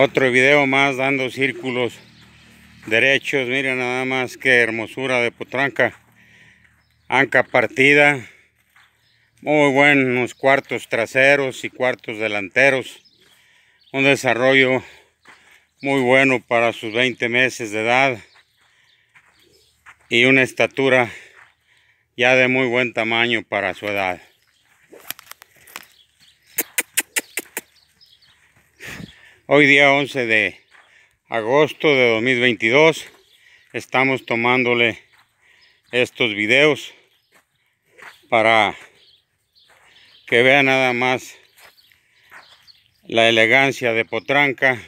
Otro video más dando círculos derechos. Miren nada más que hermosura de potranca. Anca partida. Muy buenos cuartos traseros y cuartos delanteros. Un desarrollo muy bueno para sus 20 meses de edad. Y una estatura ya de muy buen tamaño para su edad. Hoy día 11 de agosto de 2022 estamos tomándole estos videos para que vean nada más la elegancia de Potranca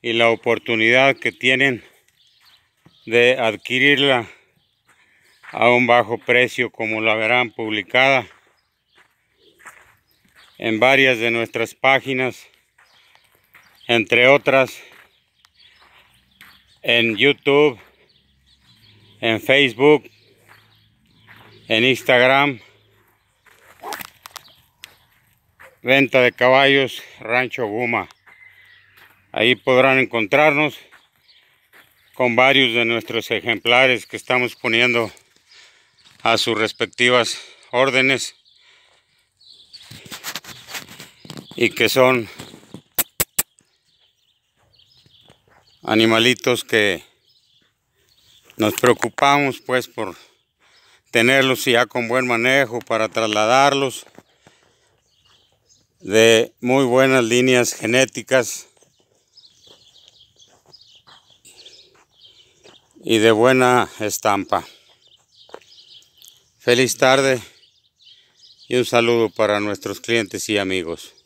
y la oportunidad que tienen de adquirirla a un bajo precio como la verán publicada en varias de nuestras páginas entre otras, en YouTube, en Facebook, en Instagram. Venta de caballos, Rancho Guma. Ahí podrán encontrarnos con varios de nuestros ejemplares que estamos poniendo a sus respectivas órdenes y que son animalitos que nos preocupamos pues por tenerlos ya con buen manejo para trasladarlos de muy buenas líneas genéticas y de buena estampa. Feliz tarde y un saludo para nuestros clientes y amigos.